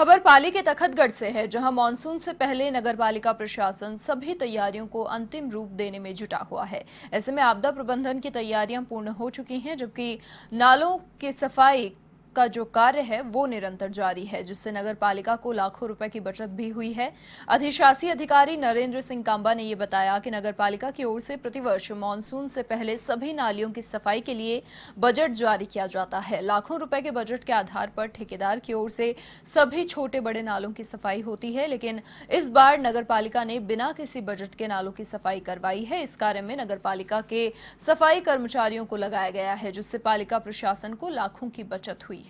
खबर पाली के तखतगढ़ से है जहां मानसून से पहले नगरपालिका प्रशासन सभी तैयारियों को अंतिम रूप देने में जुटा हुआ है ऐसे में आपदा प्रबंधन की तैयारियां पूर्ण हो चुकी हैं जबकि नालों की सफाई का जो कार्य है वो निरंतर जारी है जिससे नगर पालिका को लाखों रुपए की बचत भी हुई है अधिशासी अधिकारी नरेंद्र सिंह कांबा ने ये बताया कि नगर पालिका की ओर से प्रतिवर्ष मानसून से पहले सभी नालियों की सफाई के लिए बजट जारी किया जाता है लाखों रुपए के बजट के आधार पर ठेकेदार की ओर से सभी छोटे बड़े नालों की सफाई होती है लेकिन इस बार नगर ने बिना किसी बजट के नालों की सफाई करवाई है इस कार्य में नगर के सफाई कर्मचारियों को लगाया गया है जिससे पालिका प्रशासन को लाखों की बचत हुई है